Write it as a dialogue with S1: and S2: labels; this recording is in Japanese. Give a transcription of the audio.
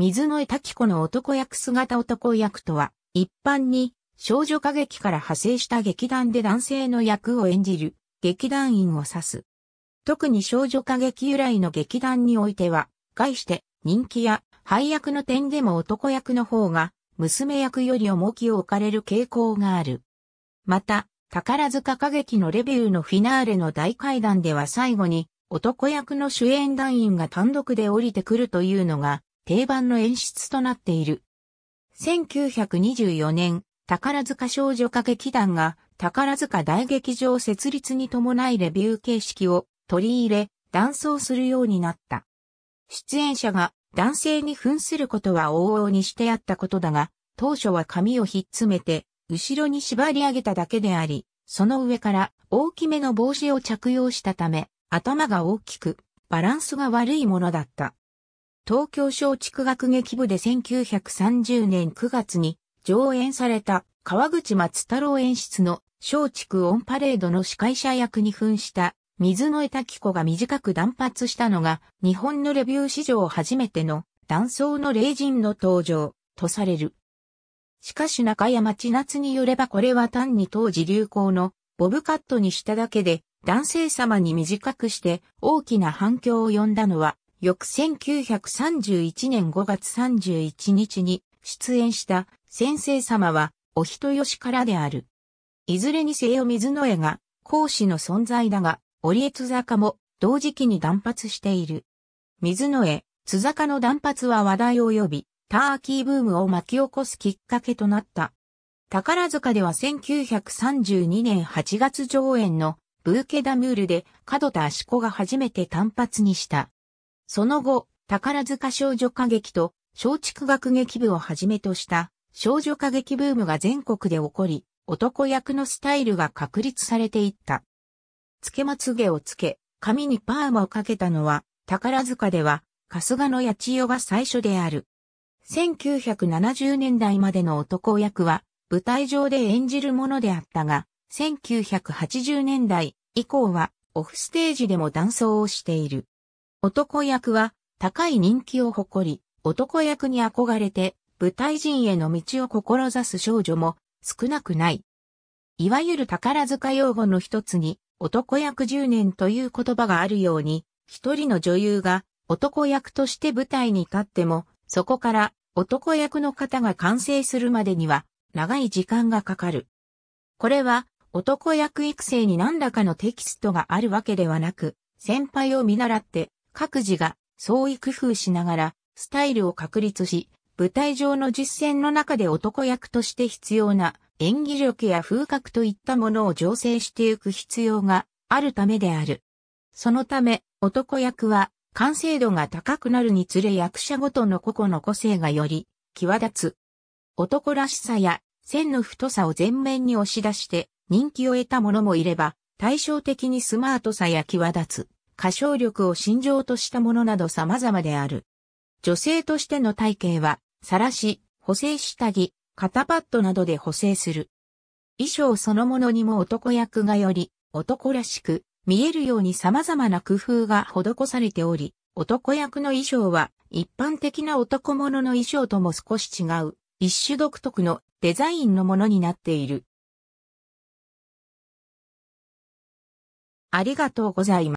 S1: 水野江滝子の男役姿男役とは、一般に少女歌劇から派生した劇団で男性の役を演じる劇団員を指す。特に少女歌劇由来の劇団においては、概して人気や配役の点でも男役の方が娘役より重きを置かれる傾向がある。また、宝塚歌劇のレビューのフィナーレの大階段では最後に男役の主演団員が単独で降りてくるというのが定番の演出となっている。1924年、宝塚少女歌劇団が宝塚大劇場設立に伴いレビュー形式を取り入れ、断層するようになった。出演者が男性に扮することは往々にしてあったことだが、当初は髪をひっつめて、後ろに縛り上げただけであり、その上から大きめの帽子を着用したため、頭が大きく、バランスが悪いものだった。東京松竹学劇部で1930年9月に上演された川口松太郎演出の松竹オンパレードの司会者役に扮した水野江滝子が短く断髪したのが日本のレビュー史上初めての断層の霊人の登場とされる。しかし中山千夏によればこれは単に当時流行のボブカットにしただけで男性様に短くして大きな反響を呼んだのは翌1931年5月31日に出演した先生様はお人よしからである。いずれにせよ水野絵が講師の存在だが、折江津坂も同時期に断髪している。水野絵、津坂の断髪は話題を呼び、ターキーブームを巻き起こすきっかけとなった。宝塚では1932年8月上演のブーケダムールで角田足子が初めて単発にした。その後、宝塚少女歌劇と松竹学劇部をはじめとした少女歌劇ブームが全国で起こり、男役のスタイルが確立されていった。つけまつげをつけ、髪にパーマをかけたのは、宝塚では、春日の八千代が最初である。1970年代までの男役は、舞台上で演じるものであったが、1980年代以降は、オフステージでも断層をしている。男役は高い人気を誇り、男役に憧れて舞台人への道を志す少女も少なくない。いわゆる宝塚用語の一つに男役10年という言葉があるように、一人の女優が男役として舞台に立っても、そこから男役の方が完成するまでには長い時間がかかる。これは男役育成に何らかのテキストがあるわけではなく、先輩を見習って各自が創意工夫しながらスタイルを確立し、舞台上の実践の中で男役として必要な演技力や風格といったものを醸成してゆく必要があるためである。そのため男役は完成度が高くなるにつれ役者ごとの個々の個性がより際立つ。男らしさや線の太さを前面に押し出して人気を得た者もいれば対照的にスマートさや際立つ歌唱力を心情としたものなど様々である。女性としての体型は、晒し、補正下着、肩パッドなどで補正する。衣装そのものにも男役がより、男らしく、見えるように様々な工夫が施されており、男役の衣装は一般的な男物の衣装とも少し違う、一種独特のデザインのものになっている。ありがとうございます。